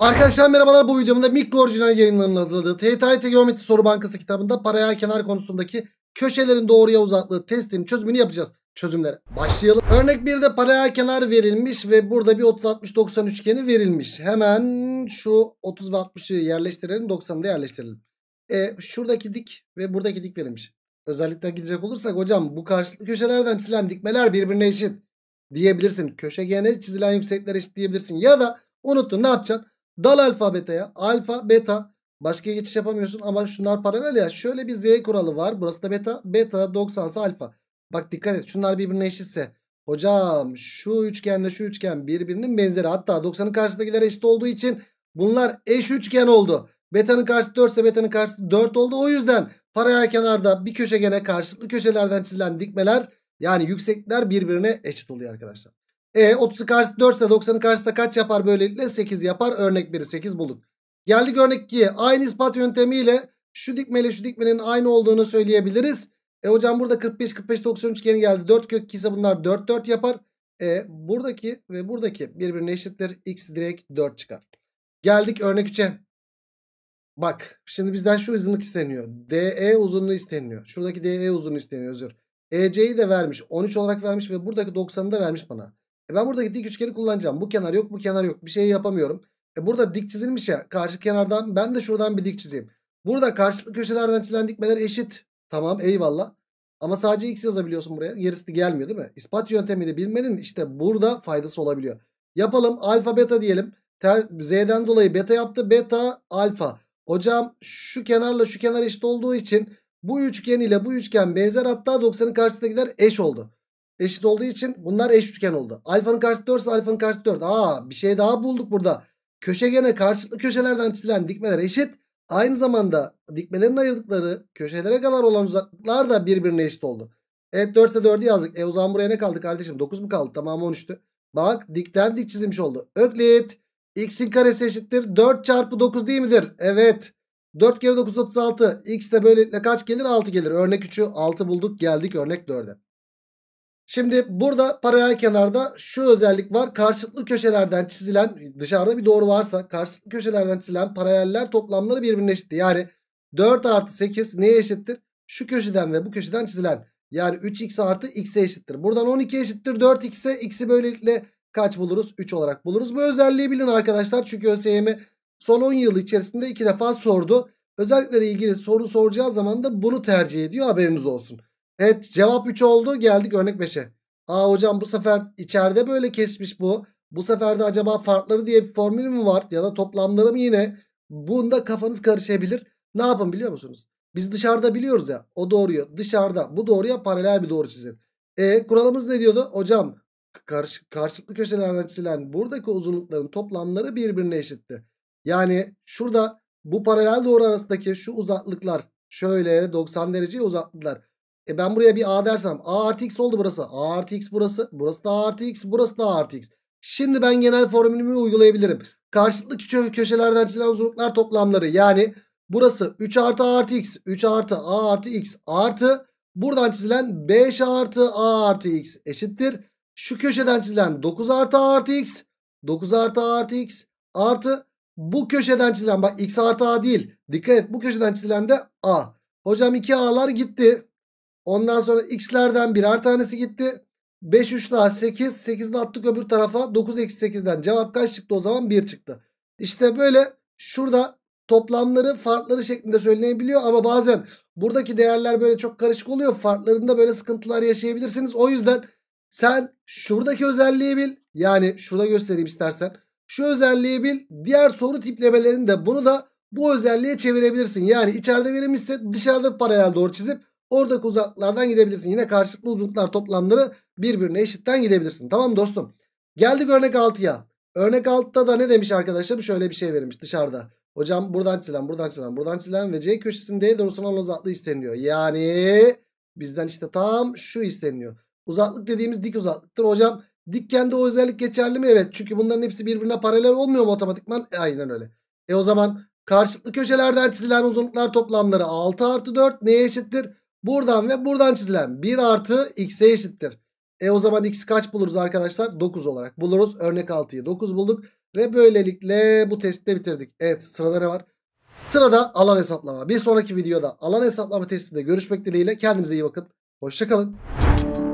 Arkadaşlar merhabalar bu videomda mikro orijinal yayınlarının hazırladığı TYT Geometri Soru Bankası kitabında paraya kenar konusundaki köşelerin doğruya uzaklığı testinin çözümünü yapacağız. Çözümlere başlayalım. Örnek 1'de paraya kenar verilmiş ve burada bir 30-60-90 üçgeni verilmiş. Hemen şu 30 ve 60'ı yerleştirelim 90'ı da yerleştirelim. E, şuradaki dik ve buradaki dik verilmiş. Özellikle gidecek olursak hocam bu karşılıklı köşelerden çizilen dikmeler birbirine eşit diyebilirsin. Köşegene çizilen yüksekler eşit diyebilirsin. Ya da unuttun ne yapacaksın? Dal alfabeteye, Alfa beta. Başka geçiş yapamıyorsun ama şunlar paralel ya. Şöyle bir z kuralı var. Burası da beta. Beta 90 alfa. Bak dikkat et. Şunlar birbirine eşitse. Hocam şu üçgenle şu üçgen birbirinin benzeri. Hatta 90'ın karşısındakiler eşit olduğu için bunlar eş üçgen oldu. Beta'nın karşısı 4 ise beta'nın karşısı 4 oldu. O yüzden paralel kenarda bir köşegene karşılıklı köşelerden çizilen dikmeler yani yüksekler birbirine eşit oluyor arkadaşlar. E 30'u karşı 4 ise 90'ın karşısında kaç yapar böylelikle? 8 yapar. Örnek 1'i 8 bulduk. Geldik örnek 2'ye. Aynı ispat yöntemiyle şu dikmeyle şu dikmenin aynı olduğunu söyleyebiliriz. E hocam burada 45 45 90 üçgeni geldi. 4 kök 2 ise bunlar 4 4 yapar. E buradaki ve buradaki birbirine eşittir. X direkt 4 çıkar. Geldik örnek 3'e. Bak şimdi bizden şu uzunluk isteniyor. DE uzunluğu isteniyor. Şuradaki DE uzunluğu isteniyor özür. EC'yi de vermiş. 13 olarak vermiş ve buradaki 90'ı da vermiş bana. E ben burada dik üçgeni kullanacağım. Bu kenar yok bu kenar yok. Bir şey yapamıyorum. E burada dik çizilmiş ya karşı kenardan ben de şuradan bir dik çizeyim. Burada karşılıklı köşelerden çizilen dikmeler eşit. Tamam eyvallah. Ama sadece x yazabiliyorsun buraya. Gerisi gelmiyor değil mi? İspat yöntemini bilmenin işte burada faydası olabiliyor. Yapalım alfa beta diyelim. Ter, Z'den dolayı beta yaptı. Beta alfa. Hocam şu kenarla şu kenar eşit olduğu için bu üçgen ile bu üçgen benzer hatta 90'ın karşısındakiler eş oldu eşit olduğu için bunlar eş üçgen oldu. Alfanın karşıtı 4 ise alfanın karşıtı 4. Aa bir şey daha bulduk burada. Köşegene karşılıklı köşelerden çizilen dikmeler eşit. Aynı zamanda dikmelerin ayırdıkları köşelere kadar olan uzaklıklar da birbirine eşit oldu. Evet 4'te 4'ü yazdık. E o zaman buraya ne kaldı kardeşim? 9 mu kaldı? Tamamı 13'tü. Bak dikten dik çizilmiş oldu. Öklit x'in karesi eşittir. 4 çarpı 9 değil midir? Evet. 4 kere 9 36. X de böylelikle kaç gelir? 6 gelir. Örnek 3'ü 6 bulduk geldik örnek 4'e. Şimdi burada paralel kenarda şu özellik var. karşıtlı köşelerden çizilen dışarıda bir doğru varsa karşıtlı köşelerden çizilen paraleller toplamları birbirine eşittir. Yani 4 artı 8 neye eşittir? Şu köşeden ve bu köşeden çizilen. Yani 3x artı x'e eşittir. Buradan 12 eşittir 4x'e. X'i böylelikle kaç buluruz? 3 olarak buluruz. Bu özelliği bilin arkadaşlar. Çünkü ÖSYM son 10 yıl içerisinde 2 defa sordu. Özellikle de ilgili soru soracağı zaman da bunu tercih ediyor. Haberiniz olsun. Evet cevap 3 oldu. Geldik örnek 5'e. Aa hocam bu sefer içeride böyle kesmiş bu. Bu sefer de acaba farkları diye bir formül mü var? Ya da toplamları mı yine? Bunda kafanız karışabilir. Ne yapın biliyor musunuz? Biz dışarıda biliyoruz ya. O doğruyu dışarıda. Bu doğruya paralel bir doğru çizin. E kuralımız ne diyordu? Hocam karşı, karşılıklı köşelerden çizilen buradaki uzunlukların toplamları birbirine eşitti. Yani şurada bu paralel doğru arasındaki şu uzaklıklar şöyle 90 dereceye uzaklıklar. E ben buraya bir a dersem a artı x oldu burası. A artı x burası. Burası da a artı x. Burası da a artı x. Şimdi ben genel formülümü uygulayabilirim. Karşılıklı köşelerden çizilen uzunluklar toplamları. Yani burası 3 artı a artı x. 3 artı a artı x artı buradan çizilen 5 artı a artı x eşittir. Şu köşeden çizilen 9 artı a artı x. 9 artı a artı x artı bu köşeden çizilen bak x artı a değil. Dikkat et bu köşeden çizilen de a. Hocam 2a'lar gitti. Ondan sonra x'lerden birer tanesi gitti. 5 3 daha 8. 8'ini attık öbür tarafa. 9 eksi 8'den cevap kaç çıktı o zaman? 1 çıktı. İşte böyle şurada toplamları farkları şeklinde söylenebiliyor. Ama bazen buradaki değerler böyle çok karışık oluyor. Farklarında böyle sıkıntılar yaşayabilirsiniz. O yüzden sen şuradaki özelliği bil. Yani şurada göstereyim istersen. Şu özelliği bil. Diğer soru tiplemelerinde bunu da bu özelliğe çevirebilirsin. Yani içeride verilmişse dışarıda paralel doğru çizip Oradaki uzaklardan gidebilirsin. Yine karşılıklı uzunluklar toplamları birbirine eşitten gidebilirsin. Tamam dostum. Geldik örnek 6'ya. Örnek 6'da da ne demiş arkadaşlarım? Şöyle bir şey verilmiş dışarıda. Hocam buradan çizilen, buradan çizilen, buradan çizilen ve C köşesinde doğrusu olan uzaklığı isteniliyor. Yani bizden işte tam şu isteniliyor. Uzaklık dediğimiz dik uzaklıktır. Hocam dikkende o özellik geçerli mi? Evet. Çünkü bunların hepsi birbirine paralel olmuyor mu otomatikman? E, aynen öyle. E o zaman karşılıklı köşelerden çizilen uzunluklar toplamları 6 artı 4 neye eşittir? Buradan ve buradan çizilen 1 artı x'e eşittir. E o zaman x kaç buluruz arkadaşlar? 9 olarak buluruz. Örnek 6'yı 9 bulduk. Ve böylelikle bu testte bitirdik. Evet sırada ne var? Sırada alan hesaplama. Bir sonraki videoda alan hesaplama testinde görüşmek dileğiyle. Kendinize iyi bakın. Hoşçakalın.